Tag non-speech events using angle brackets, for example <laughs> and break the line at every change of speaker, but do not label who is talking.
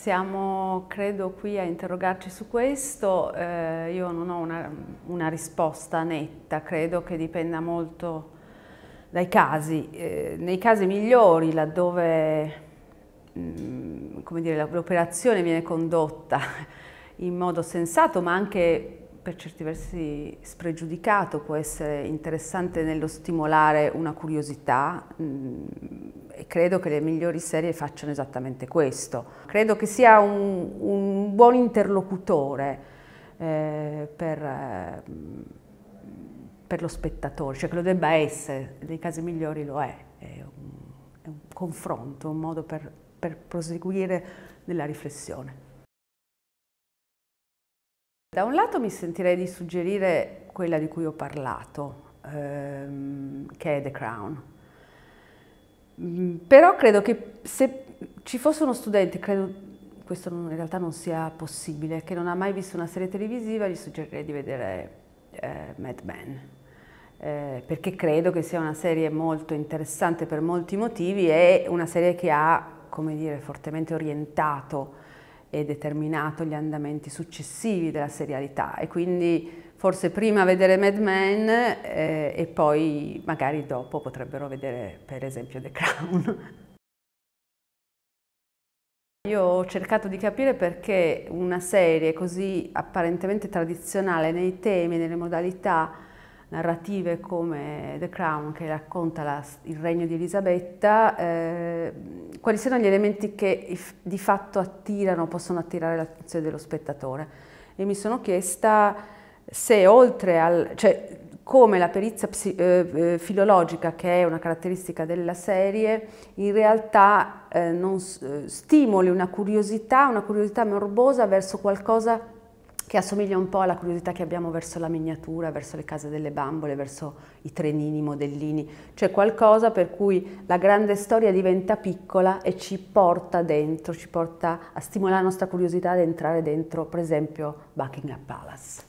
siamo credo qui a interrogarci su questo, eh, io non ho una, una, risposta netta, credo che dipenda molto dai casi. Eh, nei casi migliori, laddove mm, l'operazione viene condotta <laughs> in modo sensato ma anche per certi versi spregiudicato, può essere interessante nello stimolare una curiosità, mh, mm, e credo che le migliori serie facciano esattamente questo. Credo che sia un, un buon interlocutore eh, per, eh, per, lo spettatore, cioè che lo debba essere, nei casi migliori lo è, è un, è un confronto, un modo per, per proseguire nella riflessione. Da un lato mi sentirei di suggerire quella di cui ho parlato, ehm, che è The Crown, Mm, però credo che se ci fosse uno studente, credo questo in realtà non sia possibile, che non ha mai visto una serie televisiva, gli suggerirei di vedere eh, Mad Men, eh, perché credo che sia una serie molto interessante per molti motivi e una serie che ha, come dire, fortemente orientato e determinato gli andamenti successivi della serialità e quindi forse prima vedere Mad Men eh, e poi magari dopo potrebbero vedere per esempio The Crown. Io ho cercato di capire perché una serie così apparentemente tradizionale nei temi, nelle modalità narrative come The Crown che racconta la, il regno di Elisabetta, eh, quali siano gli elementi che di fatto attirano, possono attirare l'attenzione dello spettatore. E mi sono chiesta se oltre al... Cioè, come la perizia eh, eh, filologica, che è una caratteristica della serie, in realtà eh, non, eh, stimoli una curiosità, una curiosità morbosa verso qualcosa che assomiglia un po' alla curiosità che abbiamo verso la miniatura, verso le case delle bambole, verso i trenini, i modellini, cioè qualcosa per cui la grande storia diventa piccola e ci porta dentro, ci porta a stimolare la nostra curiosità ad entrare dentro, per esempio, Buckingham Palace.